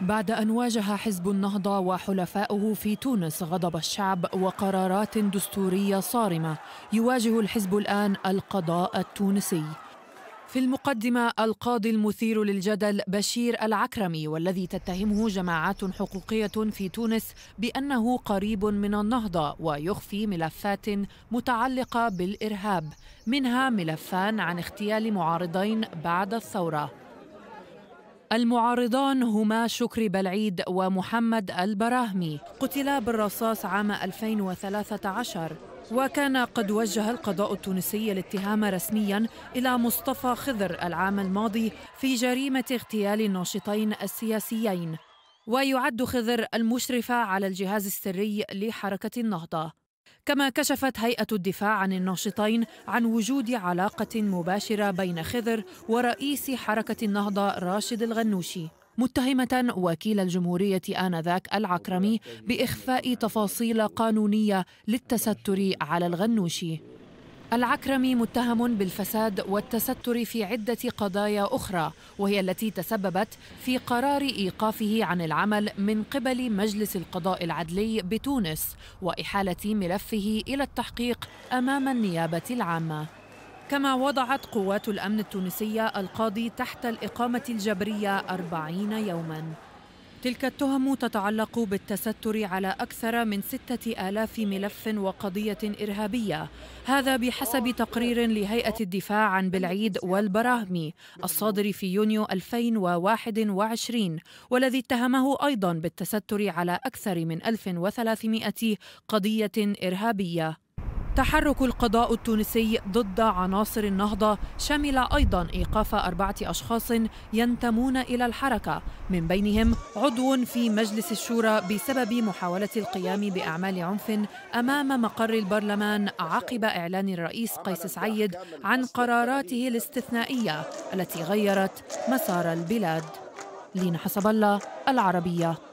بعد أن واجه حزب النهضة وحلفاؤه في تونس غضب الشعب وقرارات دستورية صارمة يواجه الحزب الآن القضاء التونسي في المقدمة القاضي المثير للجدل بشير العكرمي والذي تتهمه جماعات حقوقية في تونس بأنه قريب من النهضة ويخفي ملفات متعلقة بالإرهاب منها ملفان عن اغتيال معارضين بعد الثورة المعارضان هما شكري بلعيد ومحمد البراهمي قتلا بالرصاص عام 2013 وكان قد وجه القضاء التونسي الاتهام رسميا الى مصطفى خضر العام الماضي في جريمه اغتيال الناشطين السياسيين ويعد خضر المشرفه على الجهاز السري لحركه النهضه كما كشفت هيئة الدفاع عن الناشطين عن وجود علاقة مباشرة بين خضر ورئيس حركة النهضة راشد الغنوشي متهمة وكيل الجمهورية آنذاك العكرمي بإخفاء تفاصيل قانونية للتستر على الغنوشي العكرمي متهم بالفساد والتستر في عدة قضايا أخرى وهي التي تسببت في قرار إيقافه عن العمل من قبل مجلس القضاء العدلي بتونس وإحالة ملفه إلى التحقيق أمام النيابة العامة كما وضعت قوات الأمن التونسية القاضي تحت الإقامة الجبرية 40 يوماً تلك التهم تتعلق بالتستر على أكثر من ستة آلاف ملف وقضية إرهابية هذا بحسب تقرير لهيئة الدفاع عن بالعيد والبراهمي الصادر في يونيو 2021 والذي اتهمه أيضا بالتستر على أكثر من 1300 قضية إرهابية تحرك القضاء التونسي ضد عناصر النهضة شمل أيضا إيقاف أربعة أشخاص ينتمون إلى الحركة من بينهم عضو في مجلس الشورى بسبب محاولة القيام بأعمال عنف أمام مقر البرلمان عقب إعلان الرئيس قيس سعيد عن قراراته الاستثنائية التي غيرت مسار البلاد لين حسب الله العربية